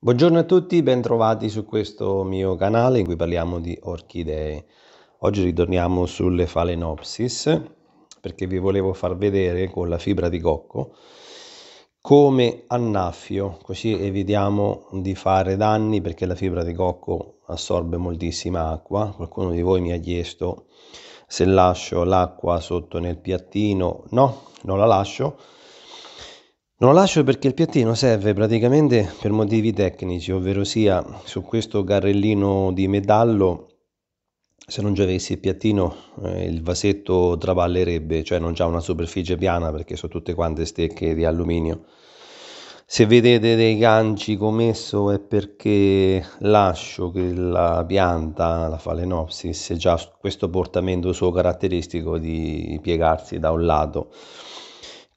Buongiorno a tutti, bentrovati su questo mio canale in cui parliamo di orchidee. Oggi ritorniamo sulle Phalaenopsis perché vi volevo far vedere con la fibra di cocco come annaffio, così evitiamo di fare danni perché la fibra di cocco assorbe moltissima acqua. Qualcuno di voi mi ha chiesto se lascio l'acqua sotto nel piattino, no, non la lascio non lo lascio perché il piattino serve praticamente per motivi tecnici, ovvero sia su questo carrellino di metallo se non ci avessi il piattino eh, il vasetto traballerebbe, cioè non c'è una superficie piana perché sono tutte quante stecche di alluminio. Se vedete dei ganci commesso è perché lascio che la pianta, la falenopsis, ha già questo portamento suo caratteristico di piegarsi da un lato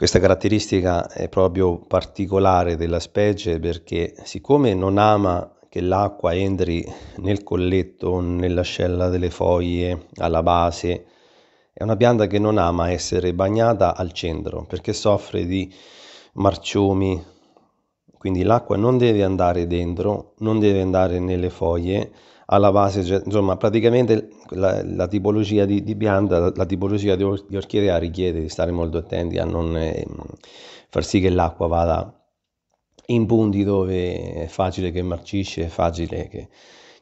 questa caratteristica è proprio particolare della specie perché siccome non ama che l'acqua entri nel colletto, nell'ascella delle foglie, alla base, è una pianta che non ama essere bagnata al centro perché soffre di marciumi, quindi l'acqua non deve andare dentro, non deve andare nelle foglie, alla vase, cioè, insomma praticamente la, la tipologia di, di, pianta, la, la tipologia di, or, di, orchidea richiede di stare molto attenti a non eh, far sì che l'acqua vada in punti dove è facile che marcisce, è facile che,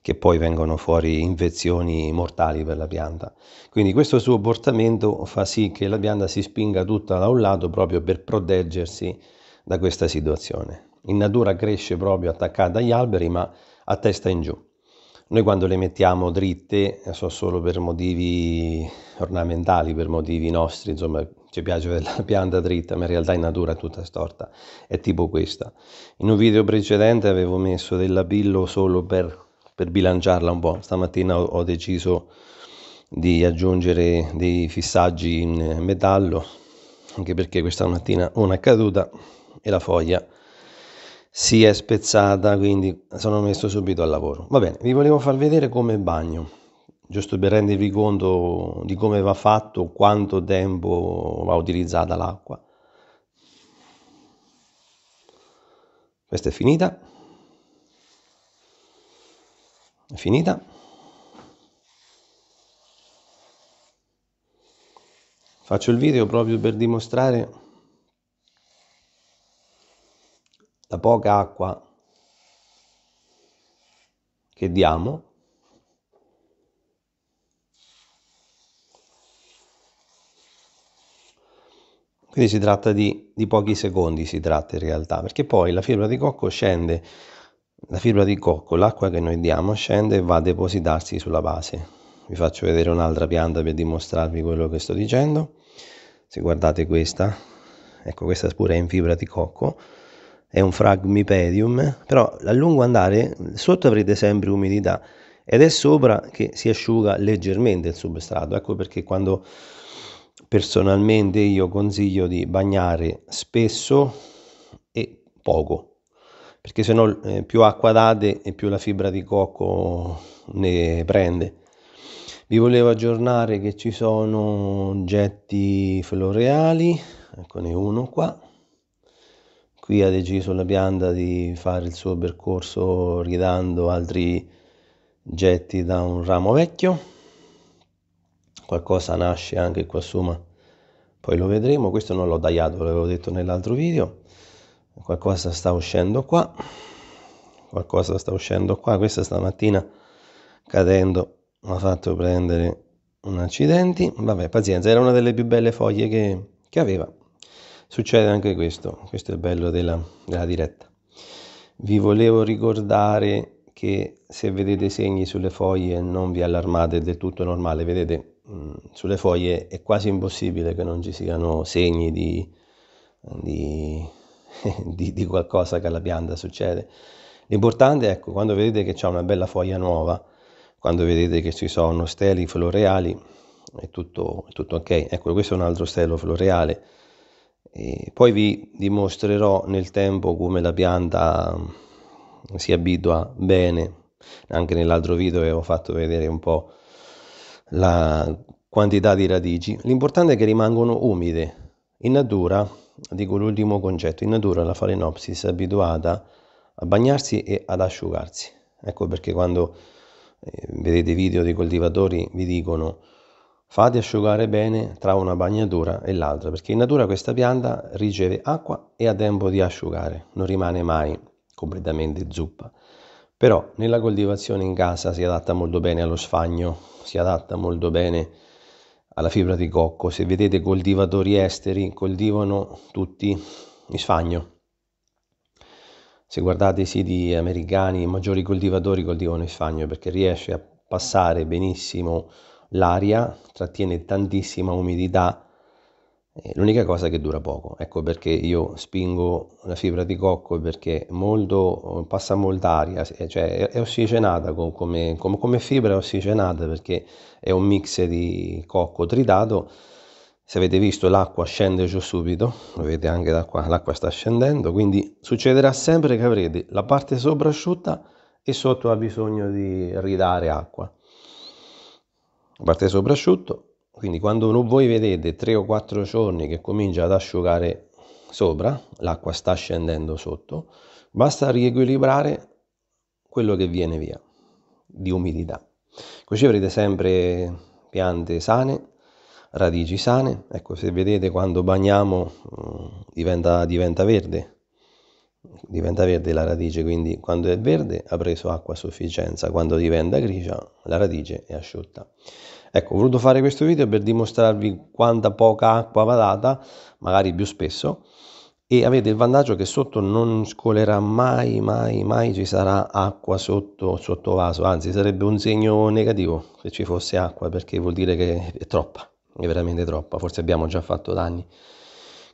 che poi vengano fuori infezioni mortali per la pianta. Quindi questo suo portamento fa sì che la pianta si spinga tutta da un lato proprio per proteggersi da questa situazione. In natura cresce proprio attaccata agli alberi ma a testa in giù. Noi quando le mettiamo dritte, eh, so solo per motivi ornamentali, per motivi nostri, insomma ci piace vedere la pianta dritta, ma in realtà in natura è tutta storta, è tipo questa. In un video precedente avevo messo della pillo solo per, per bilanciarla un po', stamattina ho, ho deciso di aggiungere dei fissaggi in metallo, anche perché questa mattina una caduta e la foglia si è spezzata, quindi sono messo subito al lavoro. Va bene, vi volevo far vedere come bagno, giusto per rendervi conto di come va fatto, quanto tempo va utilizzata l'acqua. Questa è finita. È finita. Faccio il video proprio per dimostrare la poca acqua che diamo Quindi si tratta di, di, pochi secondi, si tratta in realtà, perché poi la fibra di cocco scende, la fibra di cocco, l'acqua che noi diamo scende e va a depositarsi sulla base. Vi faccio vedere un'altra pianta per dimostrarvi quello che sto dicendo. Se guardate questa, ecco questa pure è in fibra di cocco, è un fragmipedium, però a lungo andare sotto avrete sempre umidità ed è sopra che si asciuga leggermente il substrato. Ecco perché quando personalmente io consiglio di bagnare spesso e poco, perché se no eh, più acqua date e più la fibra di cocco ne prende. Vi volevo aggiornare che ci sono getti floreali, eccone uno qua, qui ha deciso la pianta di fare il suo percorso ridando altri getti da un ramo vecchio qualcosa nasce anche qua su ma poi lo vedremo questo non l'ho tagliato l'avevo detto nell'altro video qualcosa sta uscendo qua qualcosa sta uscendo qua questa stamattina cadendo mi ha fatto prendere un accidente vabbè pazienza era una delle più belle foglie che, che aveva Succede anche questo, questo è il bello della, della diretta. Vi volevo ricordare che se vedete segni sulle foglie non vi allarmate, è del tutto normale, vedete mm, sulle foglie è quasi impossibile che non ci siano segni di, di, di, di qualcosa che alla pianta succede. L'importante è ecco, quando vedete che c'è una bella foglia nuova, quando vedete che ci sono steli floreali, è tutto, è tutto ok. Ecco, questo è un altro stelo floreale e poi vi dimostrerò nel tempo come la pianta mm, si abitua bene, anche nell'altro video ho fatto vedere un po' la quantità di radici. L'importante è che rimangano umide. In natura, dico l'ultimo concetto, in natura la falenopsis è abituata a bagnarsi e ad asciugarsi. Ecco perché quando eh, vedete video dei coltivatori vi dicono Fate asciugare bene tra una bagnatura e l'altra, perché in natura questa pianta riceve acqua e ha tempo di asciugare, non rimane mai completamente zuppa. Però nella coltivazione in casa si adatta molto bene allo sfagno, si adatta molto bene alla fibra di cocco. Se vedete coltivatori esteri coltivano tutti il sfagno. Se guardate i siti americani, i maggiori coltivatori coltivano il sfagno perché riesce a passare benissimo l'aria trattiene tantissima umidità, eh, l'unica cosa che dura poco. Ecco perché io spingo la fibra di cocco perché molto, passa molta aria, eh, cioè è ossigenata come, come, come fibra è ossigenata perché è un mix di cocco tritato. Se avete visto l'acqua scende giù subito, lo vedete anche da qua, l'acqua sta scendendo, quindi succederà sempre che avrete la parte sopra asciutta e sotto ha bisogno di ridare acqua parte sopra asciutto, quindi quando voi vedete 3 o 4 giorni che comincia ad asciugare sopra, l'acqua sta scendendo sotto, basta riequilibrare quello che viene via di umidità. Così avrete sempre piante sane, radici sane. Ecco, se vedete quando bagniamo mm, diventa, diventa verde, diventa verde la radice, quindi quando è verde ha preso acqua a sufficienza, quando diventa grigia la radice è asciutta. Ecco, ho voluto fare questo video per dimostrarvi quanta poca acqua va data, magari più spesso, e avete il vantaggio che sotto non scolerà mai, mai, mai ci sarà acqua sotto, sotto vaso, anzi sarebbe un segno negativo se ci fosse acqua perché vuol dire che è troppa, è veramente troppa, forse abbiamo già fatto danni.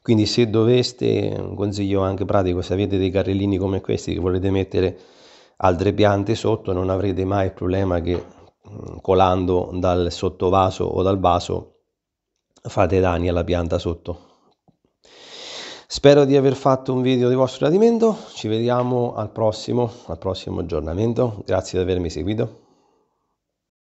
Quindi se doveste, un consiglio anche pratico, se avete dei carrellini come questi che volete mettere altre piante sotto, non avrete mai il problema che mm, colando dal sottovaso o dal vaso fate danni alla pianta sotto. Spero di aver fatto un video di vostro gradimento, ci vediamo al prossimo, al prossimo aggiornamento, grazie di avermi seguito.